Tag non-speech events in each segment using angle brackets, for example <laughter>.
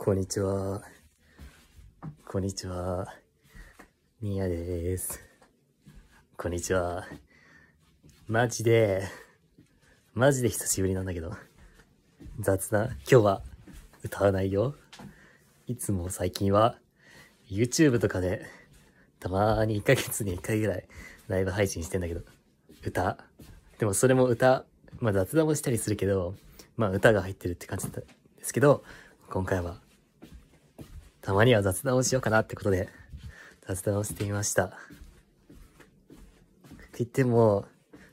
こんにちは。こんにちは。みやです。こんにちは。マジで、マジで久しぶりなんだけど。雑な、今日は歌わないよ。いつも最近は YouTube とかでたまに1ヶ月に1回ぐらいライブ配信してんだけど、歌。でもそれも歌、まあ雑談もしたりするけど、まあ歌が入ってるって感じだったんですけど、今回はたまには雑談をしようかなってことで、雑談をしてみました。って言っても、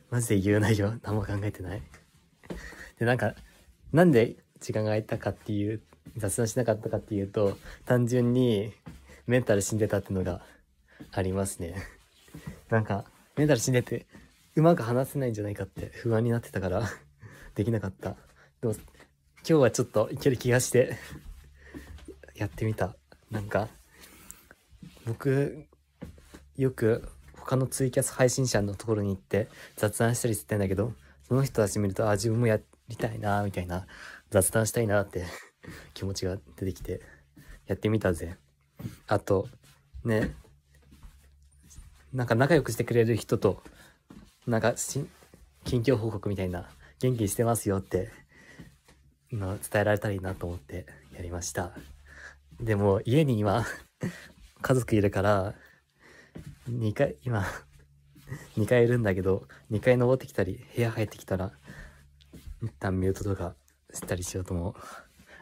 マジで言ういよ。何も考えてない。で、なんか、なんで時間が空いたかっていう、雑談しなかったかっていうと、単純にメンタル死んでたってのがありますね。なんか、メンタル死んでて、うまく話せないんじゃないかって不安になってたからできなかった。でも、今日はちょっといける気がしてやってみた。なんか、僕、よく他のツイキャス配信者のところに行って雑談したりしてんだけど、その人たち見ると、あ、自分もやりたいな、みたいな、雑談したいなって <laughs> 気持ちが出てきて、やってみたぜ。あと、ね、なんか仲良くしてくれる人と、なんかし、近況報告みたいな、元気してますよって、の伝えられたらいいなと思ってやりました。でも家に今、<laughs> 家族いるから、2階、今、2 <laughs> 階いるんだけど、2階登ってきたり、部屋入ってきたら、一旦ミュートとかしたりしようと思う。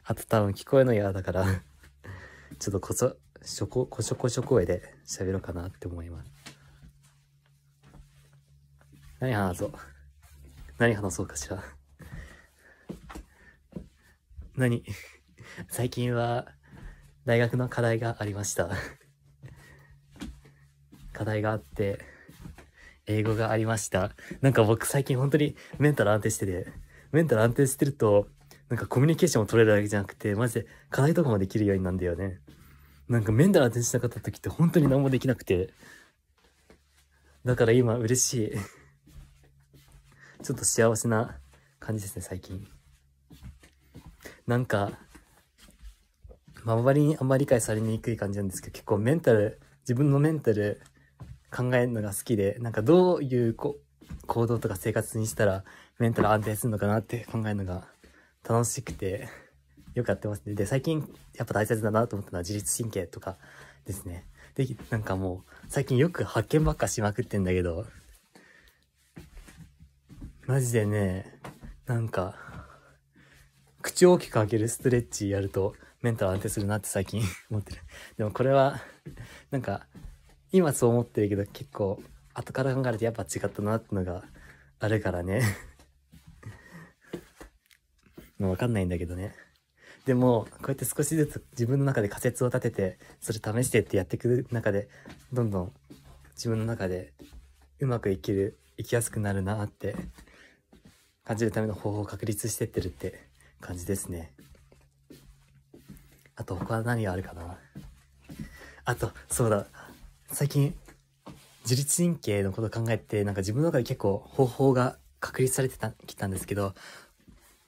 あと多分聞こえるの嫌だから、<laughs> ちょっとこそ、しょこ、こしょこしょ声で喋ろうかなって思います。何話そう。何話そうかしら。何最近は、大学の課題がありました <laughs> 課題があって、英語がありました。なんか僕最近本当にメンタル安定してて、メンタル安定してると、なんかコミュニケーションを取れるだけじゃなくて、マジで課題とかもできるようになるんだよね。なんかメンタル安定しなかった時って本当に何もできなくて。だから今嬉しいちょっと幸せな感じですね、最近。なんか、周りにあんまり理解されにくい感じなんですけど、結構メンタル、自分のメンタル考えるのが好きで、なんかどういうこ行動とか生活にしたらメンタル安定するのかなって考えるのが楽しくて、よくやってますね。で、最近やっぱ大切だなと思ったのは自律神経とかですね。で、なんかもう最近よく発見ばっかしまくってんだけど、マジでね、なんか、口を大きく開けるストレッチやるとメンタル安定するなって最近 <laughs> 思ってる。でもこれは、なんか、今そう思ってるけど結構、後から考えるとやっぱ違ったなってのがあるからねもう <laughs> わかんないんだけどね。でも、こうやって少しずつ自分の中で仮説を立てて、それ試してってやってくる中で、どんどん自分の中でうまくいける、生きやすくなるなって感じるための方法を確立してってるって感じですね。あと他何があるかな。あと、そうだ。最近、自律神経のこと考えて、なんか自分の中で結構方法が確立されてたきたんですけど、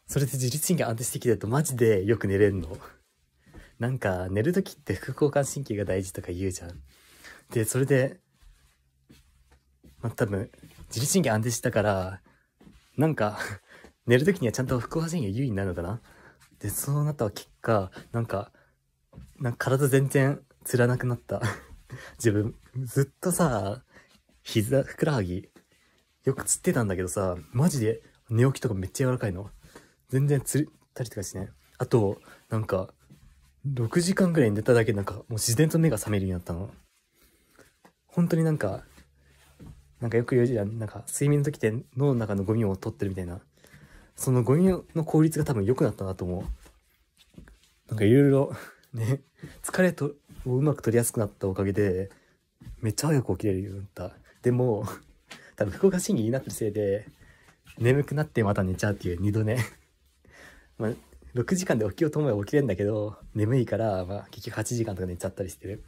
それで自律神経安定してきてるとマジでよく寝れんの。なんか寝るときって副交感神経が大事とか言うじゃん。で、それで、まあ、多分、自律神経安定したから、なんか <laughs> 寝るときにはちゃんと副交感神経優位になるのかなで、そうなった結果、なんか、なんか体全然つらなくなった。<laughs> 自分、ずっとさ、膝、ふくらはぎ、よくつってたんだけどさ、マジで寝起きとかめっちゃ柔らかいの。全然つったりとかしね。あと、なんか、6時間ぐらい寝ただけでなんかもう自然と目が覚めるようになったの。本当になんか、なんかよく言うじゃん。なんか睡眠の時って脳の中のゴミを取ってるみたいな。そのゴミの効率が多分良くなったなと思う。なんかいろいろね、疲れとをうまく取りやすくなったおかげで、めっちゃ早く起きれるようになった。でも、<laughs> 多分、福岡市議になってるせいで、眠くなってまた寝ちゃうっていう二度寝。<laughs> まあ、6時間で起きようと思えば起きれるんだけど、眠いから、まあ、結局8時間とか寝ちゃったりしてる。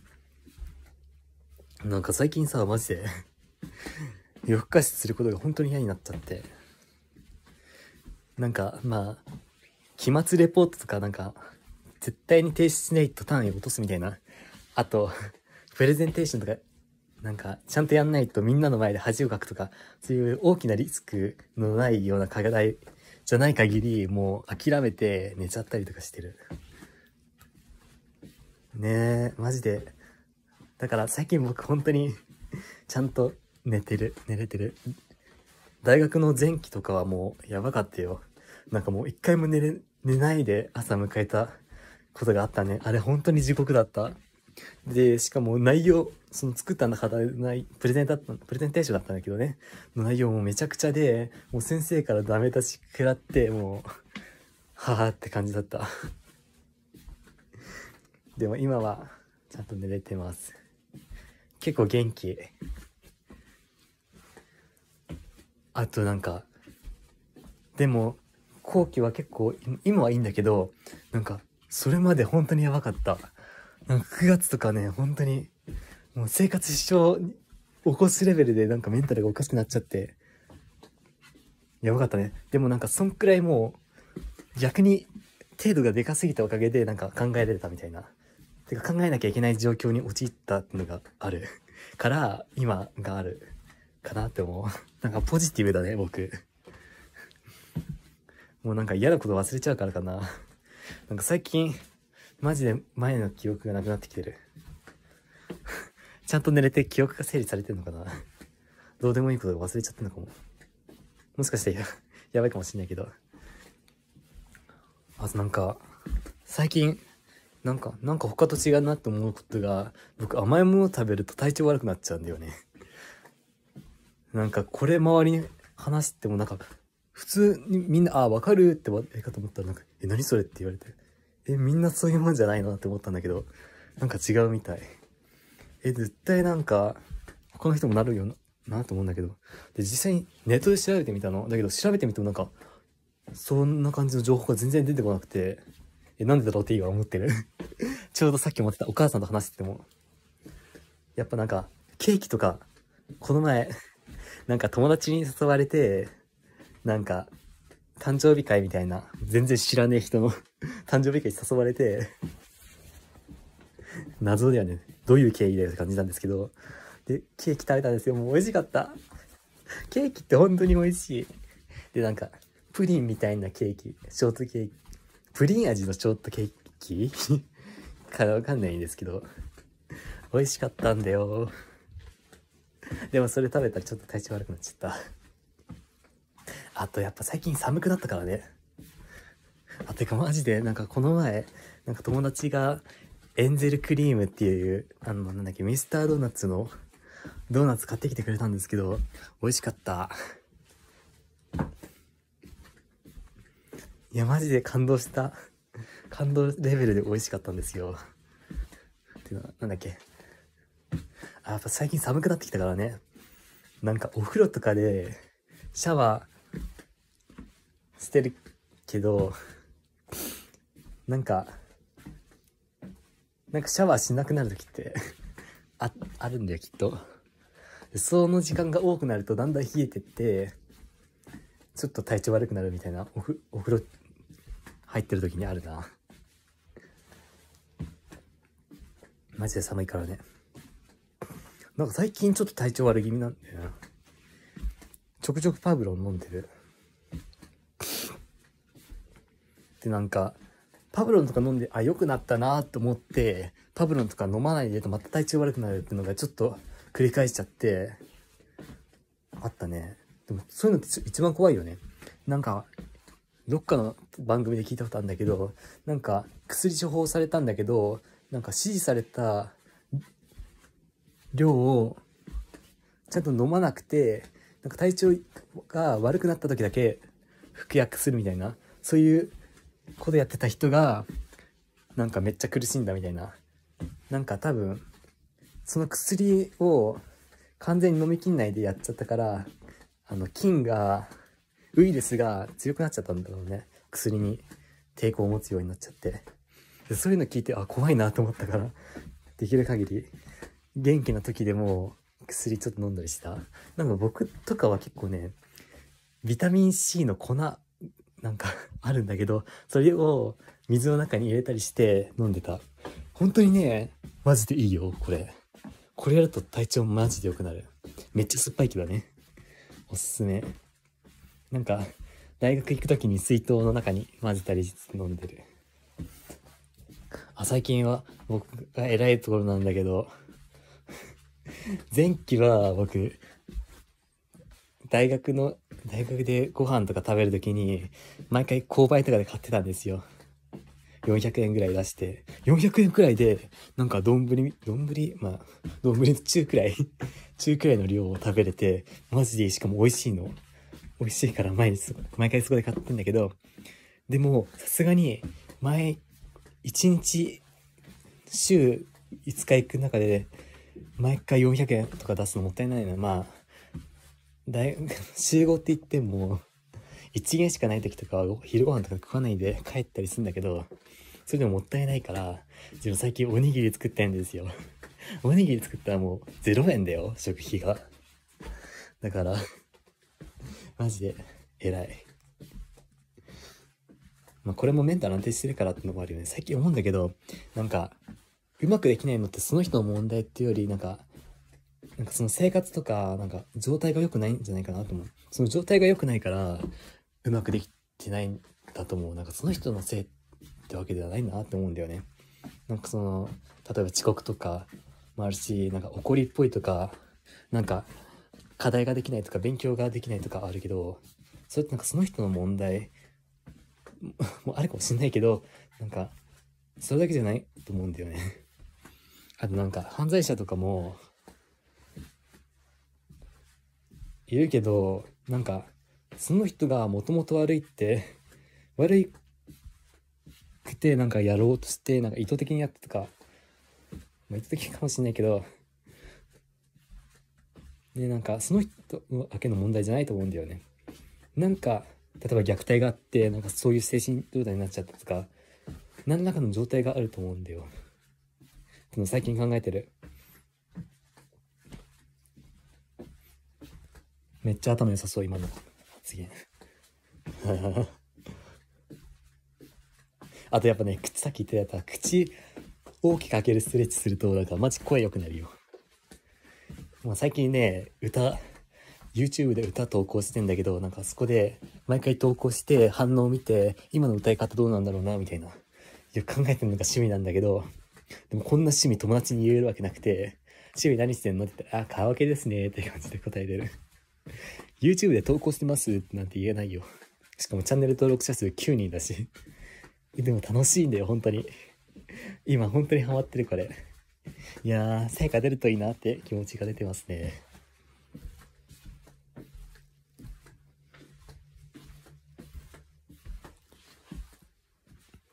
なんか最近さ、マジで <laughs> 夜更かしすることが本当に嫌になっちゃって。なんか、まあ、期末レポートとかなんか、絶対に提出しないと単位落とすみたいな。あと、<laughs> プレゼンテーションとか、なんか、ちゃんとやんないとみんなの前で恥をかくとか、そういう大きなリスクのないような課題じゃない限り、もう諦めて寝ちゃったりとかしてる。ねえ、マジで。だから最近僕本当に <laughs> ちゃんと寝てる、寝れてる。大学の前期とかはもうやばかったよ。なんかもう一回も寝れ、寝ないで朝迎えたことがあったね。あれ本当に地獄だった。で、しかも内容、その作った中でないプレゼンだった、プレゼンテーションだったんだけどね、の内容もめちゃくちゃで、もう先生からダメ出し食らって、もう、はぁって感じだった。<laughs> でも今は、ちゃんと寝れてます。結構元気。あとなんか、でも、後期は結構、今はいいんだけど、なんか、それまで本当にやばかった。なんか9月とかね、本当に、もう生活支障起こすレベルでなんかメンタルがおかしくなっちゃって、やばかったね。でもなんかそんくらいもう、逆に程度がでかすぎたおかげでなんか考えられたみたいな。てか考えなきゃいけない状況に陥ったのがある。から、今がある。かなって思う。なんかポジティブだね、僕。もうなんか嫌なこと忘れちゃうからかな。なんか最近、マジで前の記憶がなくなってきてる。ちゃんと寝れて記憶が整理されてんのかなどうでもいいこと忘れちゃってんのかも。もしかしてや、やばいかもしんないけど。まずなんか、最近、なんか、なんか他と違うなって思うことが、僕甘いもの食べると体調悪くなっちゃうんだよね。なんかこれ周りに話してもなんか、普通にみんな、あわかるって言えれかと思ったらなんか、え、何それって言われて、え、みんなそういうもんじゃないのって思ったんだけど、なんか違うみたい。え、絶対なんか、他の人もなるよな、なと思うんだけど。で、実際にネットで調べてみたの。だけど、調べてみてもなんか、そんな感じの情報が全然出てこなくて、え、なんでだろうって今思ってる <laughs> ちょうどさっき持ってたお母さんと話してても。やっぱなんか、ケーキとか、この前、なんか友達に誘われて、なんか、誕生日会みたいな、全然知らねえ人の <laughs> 誕生日会に誘われて謎ではね、どういう経緯だよって感じなんですけど、で、ケーキ食べたんですよ。もう美味しかった。ケーキって本当に美味しい。で、なんか、プリンみたいなケーキ、ショートケーキ、プリン味のショートケーキ <laughs> からわかんないんですけど、美味しかったんだよ。でもそれ食べたらちょっと体調悪くなっちゃった。あとやっぱ最近寒くなったからね。あ、てかマジで、なんかこの前、なんか友達がエンゼルクリームっていう、あの、なんだっけ、ミスタードーナツのドーナツ買ってきてくれたんですけど、美味しかった。いや、マジで感動した。感動レベルで美味しかったんですよ。ってな、なんだっけ。あ、やっぱ最近寒くなってきたからね。なんかお風呂とかで、シャワー、捨てるけど、なんか、なんかシャワーしなくなる時って <laughs> あ、あるんだよ、きっと。その時間が多くなるとだんだん冷えてって、ちょっと体調悪くなるみたいな、おふお風呂入ってる時にあるな。マジで寒いからね。なんか最近ちょっと体調悪気味なんだよな。ちょくちょくパブロン飲んでる。ってなんか、パブロンとか飲んで、あ、良くなったなと思って、パブロンとか飲まないでとまた体調悪くなるっていうのがちょっと繰り返しちゃって、あったね。でもそういうのって一番怖いよね。なんか、どっかの番組で聞いたことあるんだけど、なんか薬処方されたんだけど、なんか指示された量をちゃんと飲まなくて、なんか体調が悪くなった時だけ服薬するみたいな、そういうことやってた人が、なんかめっちゃ苦しんだみたいな。なんか多分、その薬を完全に飲みきんないでやっちゃったから、あの、菌が、ウイルスが強くなっちゃったんだろうね。薬に抵抗を持つようになっちゃって。でそういうの聞いて、あ、怖いなと思ったから、できる限り、元気な時でも薬ちょっと飲んだりした。なんか僕とかは結構ね、ビタミン C の粉なんか <laughs> あるんだけど、それを水の中に入れたりして飲んでた。本当にね、マジでいいよ、これ。これやると体調マジで良くなる。めっちゃ酸っぱいけどね。おすすめ。なんか、大学行く時に水筒の中に混ぜたり飲んでる。あ、最近は僕が偉いところなんだけど、<laughs> 前期は僕、大学の、大学でご飯とか食べるときに、毎回購買とかで買ってたんですよ。400円ぐらい出して、400円くらいで、なんか丼、丼、まあ、丼中くらい、<laughs> 中くらいの量を食べれて、マジで、しかも美味しいの。美味しいから毎日、毎回そこで買ってんだけど、でも、さすがに、前、1日、週5日行く中で、毎回400円とか出すのもったいないな。まあ、大週5 <laughs> って言っても、1元しかない時とかは昼ご飯とか食わないで帰ったりするんだけど、それでももったいないから、自分最近おにぎり作ってんですよ。<laughs> おにぎり作ったらもう0円だよ、食費が。だから、マジで偉い。まあ、これもメンタル安定してるからってのもあるよね。最近思うんだけど、なんか、うまくできないのってその人の問題っていうより、なんか、なんかその生活とか、なんか状態が良くないんじゃないかなと思う。その状態が良くないから、うまくできてないんだと思う。なんかその人のせいってわけではないなって思うんだよね。なんかその、例えば遅刻とかもあるし、なんか怒りっぽいとか、なんか課題ができないとか勉強ができないとかあるけど、それってなんかその人の問題もあるかもしんないけど、なんかそれだけじゃないと思うんだよね。あとなんか犯罪者とかも、いるけど、なんか、その人がもともと悪いって、<laughs> 悪くてなんかやろうとして、なんか意図的にやったとか、まあ、意図的かもしんないけど、ね、なんかその人だけの問題じゃないと思うんだよね。なんか、例えば虐待があって、なんかそういう精神状態になっちゃったとか、何らかの状態があると思うんだよ。最近考えてる。めっちゃ頭良さそう、今の。次。<laughs> あとやっぱね、口さっき言ってたやつ口大きく開けるストレッチすると、んかマジ声良くなるよ。まあ、最近ね、歌、YouTube で歌投稿してんだけど、なんかそこで毎回投稿して反応を見て、今の歌い方どうなんだろうな、みたいな。よく考えてるのが趣味なんだけど、でもこんな趣味友達に言えるわけなくて、趣味何してんのって言ったら、あ、カラオケですね、って感じで答えてる。YouTube で投稿してますなんて言えないよ。しかもチャンネル登録者数9人だし。でも楽しいんだよ、本当に。今本当にハマってる、これ。いやー、成果出るといいなって気持ちが出てますね。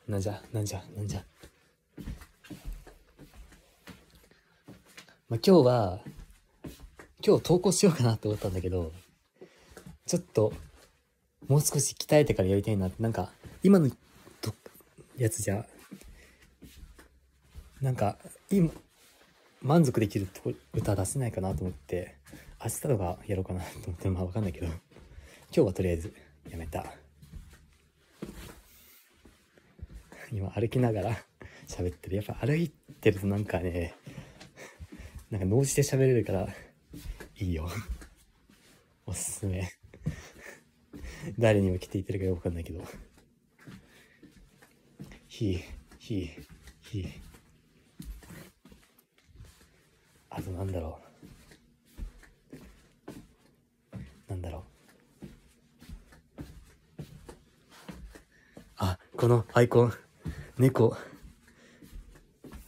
なんじゃ、なんじゃ、なんじゃ。まあ、今日は、今日投稿しようかなって思ったんだけど、ちょっと、もう少し鍛えてからやりたいなって、なんか、今のやつじゃ、なんか、今、満足できる歌出せないかなと思って、明日とかやろうかなと思って、まあわかんないけど、今日はとりあえずやめた。今歩きながら <laughs> 喋ってる。やっぱ歩いてるとなんかね、なんか脳死で喋れるから、いいよ <laughs> おすすめ誰に向けて言ってるかよくわかんないけどひ、ひ、ひ。あとなんだろう。なんだろう。あ、このアイコン。猫。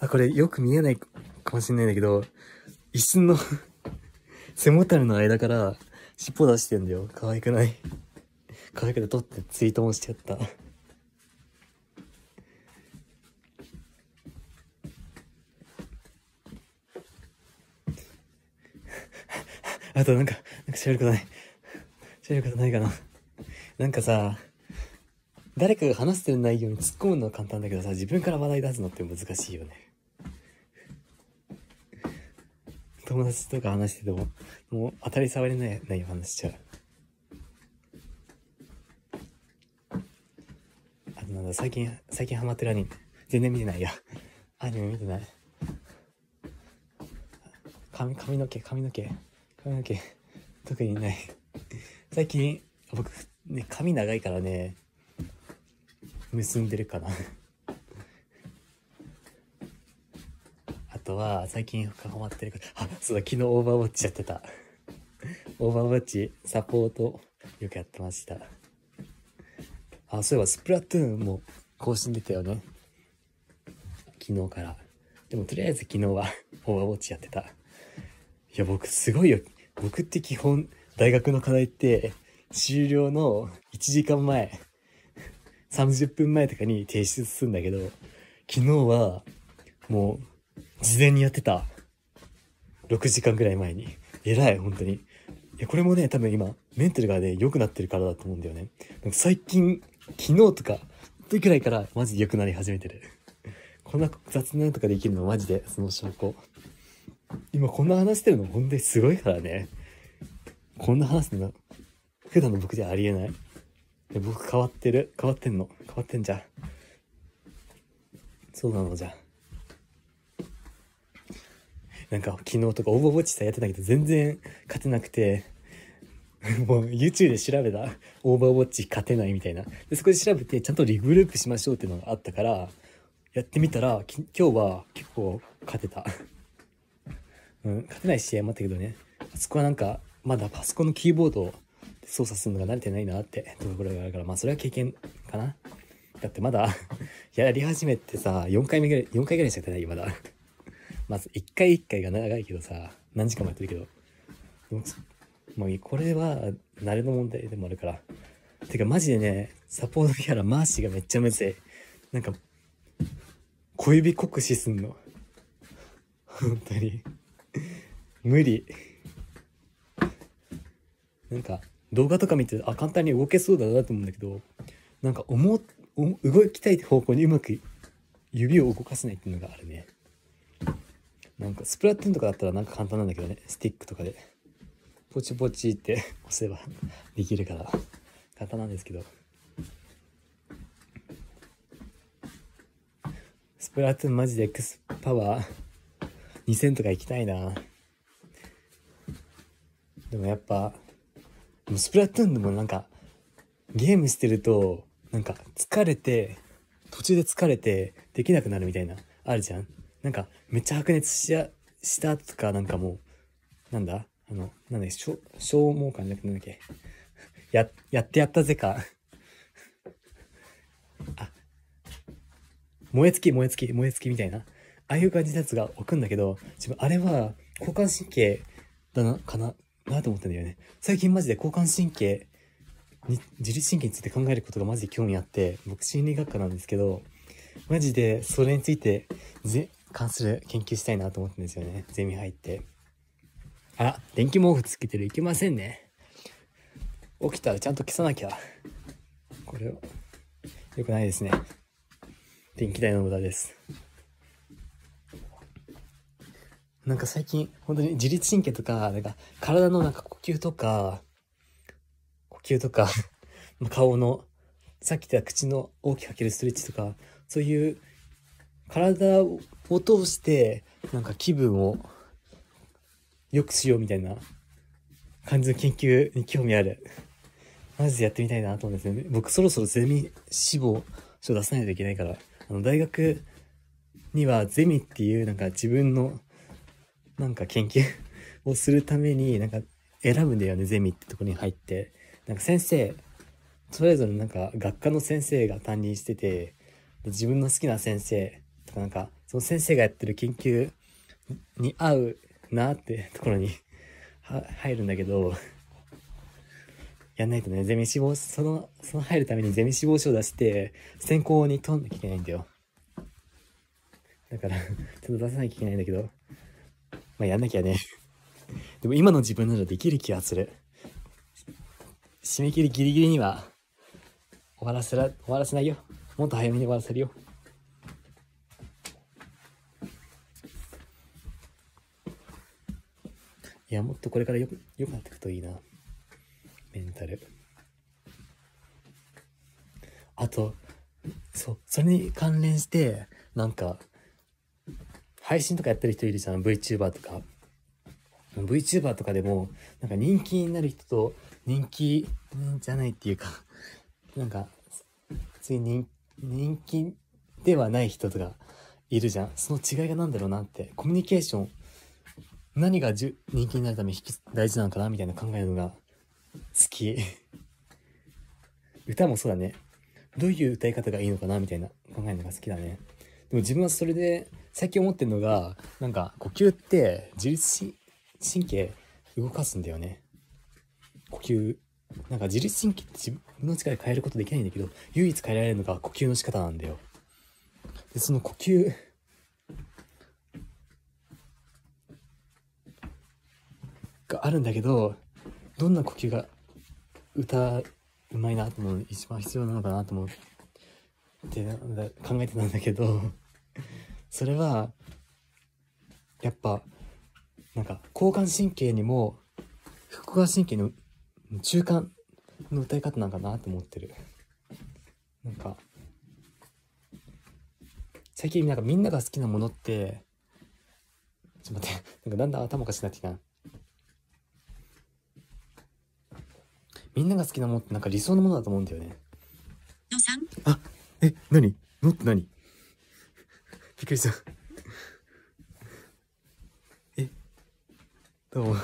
あ、これよく見えないかもしれないんだけど、一瞬の背もたれの間から尻尾出してんだよ。可愛くない可愛くて撮ってツイートもしてやった。あとなんか、なんか喋ることない。喋ることないかな。なんかさ、誰かが話してる内容に突っ込むのは簡単だけどさ、自分から話題出すのって難しいよね。友達とか話してても、もう当たり障りない、ない話しちゃう。あとなんだ、最近、最近ハマってるアニメ。全然見てないや。アニメ見てない。髪、髪の毛、髪の毛、髪の毛、特にない。最近、僕、ね、髪長いからね、結んでるかなは、最近深まってるからあ、そうだ、昨日オーバーウォッチやってた。オーバーウォッチ、サポート、よくやってました。あ、そういえば、スプラトゥーンも更新出たよね。昨日から。でも、とりあえず昨日はオーバーウォッチやってた。いや、僕、すごいよ。僕って基本、大学の課題って、終了の1時間前、30分前とかに提出するんだけど、昨日は、もう、事前にやってた。6時間ぐらい前に。偉い、本当に。いや、これもね、多分今、メンタルがね、良くなってるからだと思うんだよね。最近、昨日とか、とくらいから、マジ良くなり始めてる。こんな雑念とかできるのマジで、その証拠。今こんな話してるの本当にすごいからね。こんな話すの、普段の僕じゃありえない。僕変わってる。変わってんの。変わってんじゃん。そうなのじゃん。なんか昨日とかオーバーウォッチさやってたけど全然勝てなくて、<laughs> もう YouTube で調べた。オーバーウォッチ勝てないみたいな。で、そこで調べてちゃんとリグループしましょうっていうのがあったから、やってみたら、今日は結構勝てた。<laughs> うん、勝てない試合もあったけどね。あそこはなんか、まだパソコンのキーボード操作するのが慣れてないなってところがあるから、まあそれは経験かな。だってまだ <laughs> やり始めてさ、4回目ぐらい、4回ぐらいしかやってないまだまず一回一回が長いけどさ、何時間もやってるけど、もうこれは慣れの問題でもあるから。てかマジでね、サポートキャラマーシーがめっちゃむずい。なんか、小指酷使すんの。本当に。無理。なんか、動画とか見て、あ、簡単に動けそうだなと思うんだけど、なんか思う、動きたい方向にうまく指を動かせないっていうのがあるね。なんかスプラッテンとかだったらなんか簡単なんだけどね、スティックとかで。ポチポチって押せばできるから、簡単なんですけど。スプラトゥーンマジで X パワー2000とか行きたいな。でもやっぱ、もスプラトゥーンでもなんか、ゲームしてると、なんか疲れて、途中で疲れてできなくなるみたいな、あるじゃん。なんか、めっちゃ白熱しや、したとか、なんかもう、なんだあの、なんだ消耗感じゃなくて、なんだっけ。<laughs> や、やってやったぜか。<laughs> あ、燃え尽き、燃え尽き、燃え尽きみたいな。ああいう感じのやつが置くんだけど、自分、あれは、交感神経だな、かな、なと思ったんだよね。最近マジで交感神経に、自律神経について考えることがマジで興味あって、僕心理学科なんですけど、マジでそれについて、ぜ、関する研究したいなと思ってんですよね。ゼミ入って。あ電気毛布つけてる。いけませんね。起きたらちゃんと消さなきゃ。これを。よくないですね。電気代の無駄です。なんか最近、本当に自律神経とか、なんか体のなんか呼吸とか、呼吸とか <laughs> 顔の、さっき言った口の大きく開けるストレッチとか、そういう体を通してなんか気分を良くしようみたいな感じの研究に興味ある。マジでやってみたいなと思うんですよね。僕そろそろゼミ志望書出さないといけないから、あの大学にはゼミっていうなんか自分のなんか研究 <laughs> をするためになんか選ぶんだよね、ゼミってとこに入って。なんか先生、それぞれなんか学科の先生が担任してて、自分の好きな先生なんか、その先生がやってる研究に合うなってところに入るんだけどやんないとね、ゼミ志望その、その入るためにゼミ志望書を出して、選考に取んなきゃいけないんだよ。だからちょっと出さなきゃいけないんだけど、まあやんなきゃね。でも今の自分ならできる気がする。締め切りギリギリには終わらせら、終わらせないよ。もっと早めに終わらせるよ。いや、もっとこれからよく、良くなっていくといいな。メンタル。あと、そう、それに関連して、なんか、配信とかやってる人いるじゃん、VTuber とか。VTuber とかでも、なんか人気になる人と、人気じゃないっていうか、<laughs> なんか、次人、人気ではない人とかいるじゃん。その違いが何だろうなって、コミュニケーション何が人気になるために大事なのかなみたいな考えるのが好き。<laughs> 歌もそうだね。どういう歌い方がいいのかなみたいな考えるのが好きだね。でも自分はそれで最近思ってるのが、なんか呼吸って自律神経動かすんだよね。呼吸。なんか自律神経って自分の力で変えることできないんだけど、唯一変えられるのが呼吸の仕方なんだよ。で、その呼吸があるんだけど、どんな呼吸が歌うまいなと思う一番必要なのかなと思って考えてたんだけど、それは、やっぱ、なんか交感神経にも副交感神経の中間の歌い方なんかなと思ってる。なんか、最近なんかみんなが好きなものって、ちょっと待って、なんかだんだん頭おかしなってきたみんなが好きなものってなんか理想のものだと思うんだよね。あ、え、なにのって何びっくりした。え、どうも。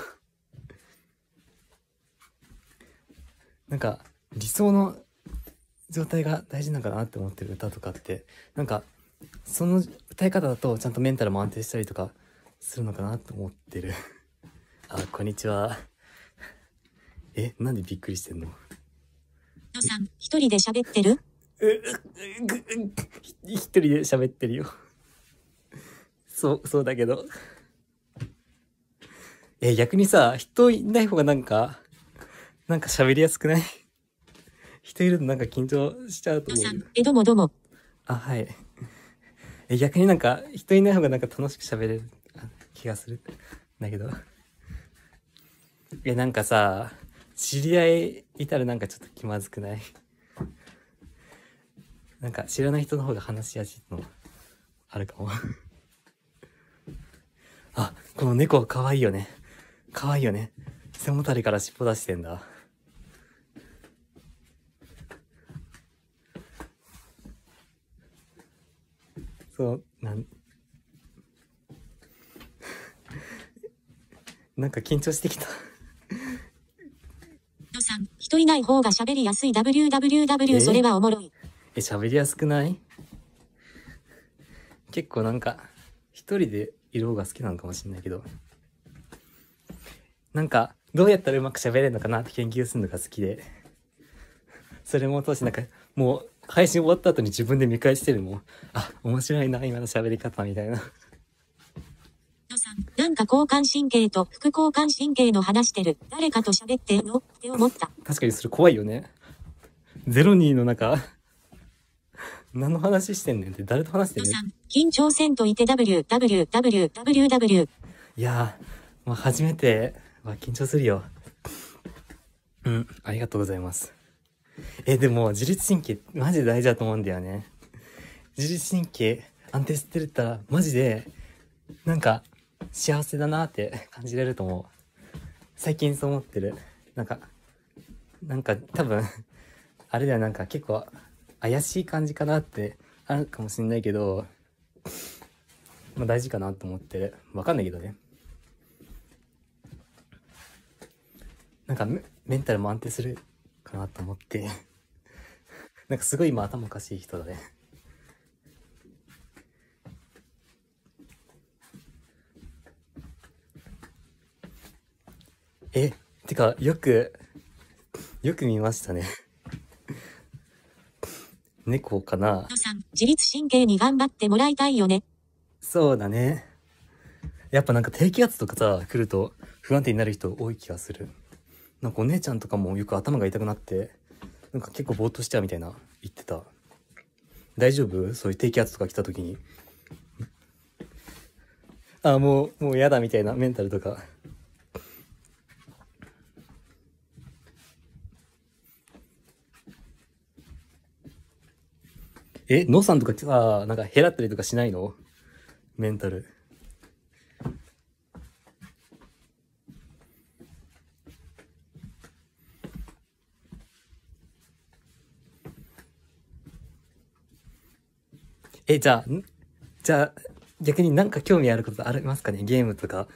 なんか、理想の状態が大事なのかなって思ってる歌とかって、なんか、その歌い方だとちゃんとメンタルも安定したりとかするのかなと思ってる。あ、こんにちは。え、なんでびっくりしてんのとさん、一人で喋ってるう、う、う、一人で喋ってるよ。そう、そうだけど。え、逆にさ、人いない方がなんか、なんか喋りやすくない人いるとなんか緊張しちゃうと思う。え、どもども。あ、はい。え、逆になんか、人いない方がなんか楽しく喋れる気がする。だけど。え、なんかさ、知り合いいたらなんかちょっと気まずくない <laughs> なんか知らない人の方が話しやすいのあるかも <laughs> あ、この猫は可愛いよね。可愛いよね。背もたれから尻尾出してんだ。そう、なん、<laughs> なんか緊張してきたさん、人いない方が喋りやすい www それはおもろい。え、喋りやすくない結構なんか、一人でいる方が好きなのかもしれないけど。なんか、どうやったらうまく喋れるのかなって研究するのが好きで。それも通してなんか、もう配信終わった後に自分で見返してるもん。あ、面白いな、今の喋り方みたいな。なんか交感神経と副交感神経の話してる。誰かと喋ってんのって思った。確かにそれ怖いよね。02の中、何の話してんねんって誰と話してんねん。緊張せんといて www.www。いやー、まあ、初めて、まあ、緊張するよ。うん、ありがとうございます。え、でも、自律神経、マジで大事だと思うんだよね。自律神経安定してるったら、マジで、なんか、幸せだなって <laughs> 感じれると思う。最近そう思ってる。なんか、なんか多分、あれだよ、なんか結構怪しい感じかなってあるかもしんないけど、まあ大事かなと思ってる。わかんないけどね。なんかメンタルも安定するかなと思って、なんかすごい今頭おかしい人だね。え、てか、よく、よく見ましたね。<laughs> 猫かな自律神経に頑張ってもらいたいよね。そうだね。やっぱなんか低気圧とかさ、来ると不安定になる人多い気がする。なんかお姉ちゃんとかもよく頭が痛くなって、なんか結構ぼーっとしちゃうみたいな言ってた。大丈夫そういう低気圧とか来た時に。あ、もう、もうやだみたいなメンタルとか。え、野さんとかあなんか減らったりとかしないのメンタル。え、じゃあ、じゃあ、逆になんか興味あることありますかねゲームとか、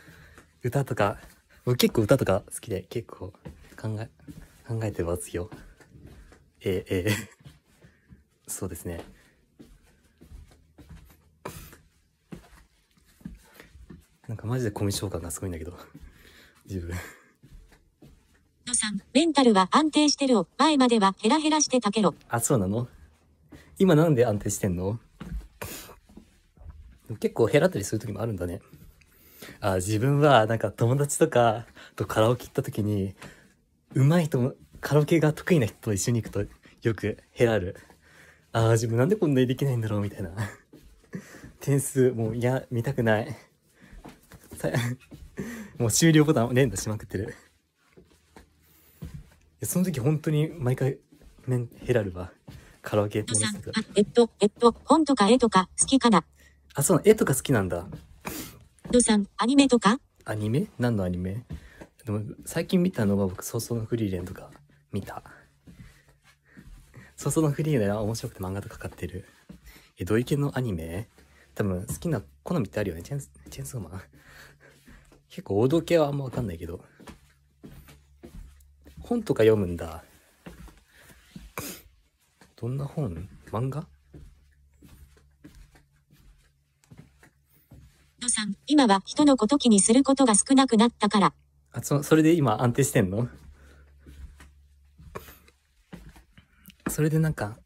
歌とか。僕結構歌とか好きで、結構考え、考えてますよ。ええ <laughs> そうですね。なんかマジでコミュ障感がすごいんだけど。<laughs> 自分。メンタルは安定してる前まではヘラヘラしてたけど。あ、そうなの今なんで安定してんの結構減らったりする時もあるんだね。あ自分はなんか友達とかとカラオケ行った時に、うまいと、カラオケが得意な人と一緒に行くとよく減らる。ああ、自分なんでこんなにできないんだろうみたいな。点数もういや、見たくない。<laughs> もう終了ボタンを連打しまくってる。その時本当に毎回、ね、ヘラルはカラオケっえっと、えっと、本とか絵とか好きかな。あ、そう、絵とか好きなんだ。ドさん、アニメとかアニメ何のアニメでも最近見たのは僕、早々のフリーレンとか見た。早々のフリーレンは面白くて漫画とかかってる。え、どういのアニメ多分好きな好みってあるよね。チェンチェンソーマン。結構王道系はあんまわかんないけど。本とか読むんだ。どんな本漫画今は人のこと気にすることが少なくなったから。あ、そ、それで今安定してんのそれでなんか、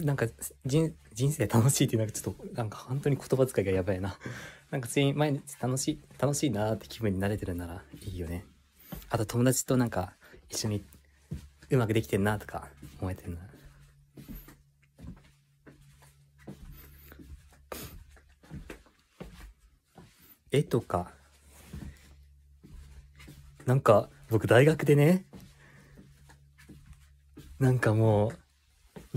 なんか人、人生楽しいってなんかちょっと、なんか本当に言葉遣いがやばいな。<laughs> なんか普通毎日楽しい、楽しいなって気分に慣れてるならいいよね。あと友達となんか一緒にうまくできてんなとか思えてるな。絵とか。なんか僕大学でね、なんかもう、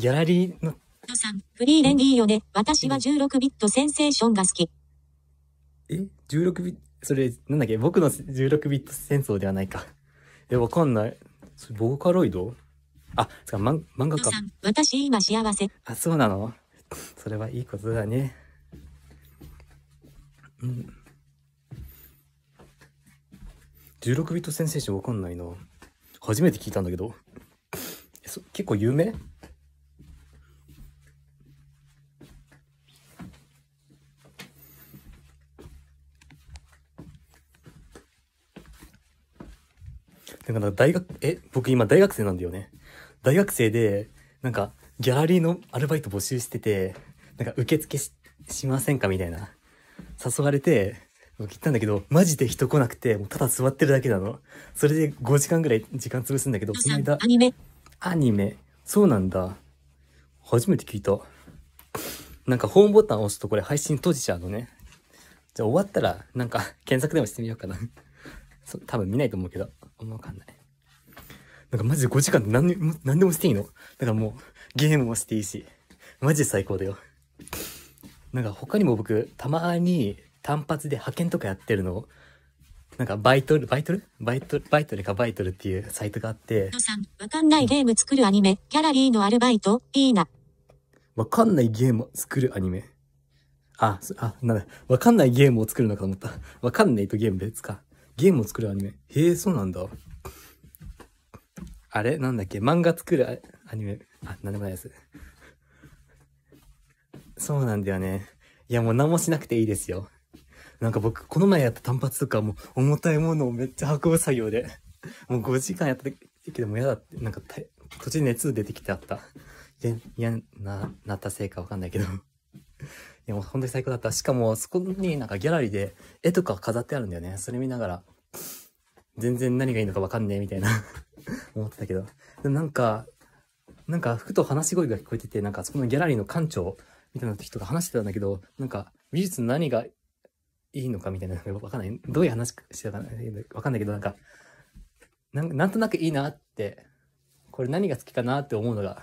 ギャラリーのトさん、フリーレンいいよね。私は16ビットセンセーションが好き。え ?16 ビット、それ、なんだっけ僕の16ビット戦争ではないか。<laughs> え、わかんない。それ、ボーカロイドあ、そか、ま、漫画か。私今幸せ。あ、そうなの <laughs> それはいいことだね。うん。16ビットセンセーションわかんないな。初めて聞いたんだけど。結構有名なんか大学、え、僕今大学生なんだよね。大学生で、なんか、ギャラリーのアルバイト募集してて、なんか受付ししませんかみたいな。誘われて、僕行ったんだけど、マジで人来なくて、もうただ座ってるだけなの。それで5時間ぐらい時間潰すんだけど、この間。アニメ。アニメ。そうなんだ。初めて聞いた。なんかホームボタン押すとこれ配信閉じちゃうのね。じゃあ終わったら、なんか検索でもしてみようかな。<laughs> 多分見ないと思うけど。あわかんない。なんかマジで5時間何でも、何でもしていいのだからもう、ゲームもしていいし、マジで最高だよ。なんか他にも僕、たまに単発で派遣とかやってるのなんかバイトル、バイトルバイトル、バイトルかバイトルっていうサイトがあって。わかんないゲーム作るアニメ、ギャラリーのアルバイト、いいな。わかんないゲーム作るアニメ。あ、あ、なんだ、わかんないゲームを作るのかと思った。わかんないとゲーム別か。ゲームを作るアニメ。へえ、そうなんだ。あれなんだっけ漫画作るアニメ。あ、なんでもないです。そうなんだよね。いや、もう何もしなくていいですよ。なんか僕、この前やった単発とかも重たいものをめっちゃ運ぶ作業で、もう5時間やったけども嫌だって、なんか途中熱出てきてあった。で、嫌な、なったせいかわかんないけど。でも本当に最高だった。しかも、そこになんかギャラリーで絵とか飾ってあるんだよね。それ見ながら、全然何がいいのかわかんねえみたいな <laughs> 思ってたけど。でなんか、なんか、服と話し声が聞こえてて、なんかそこのギャラリーの館長みたいな時とか話してたんだけど、なんか、美術の何がいいのかみたいな、<laughs> わかんない。どういう話してたかわかんないけど、なんか、なんとなくいいなって、これ何が好きかなって思うのが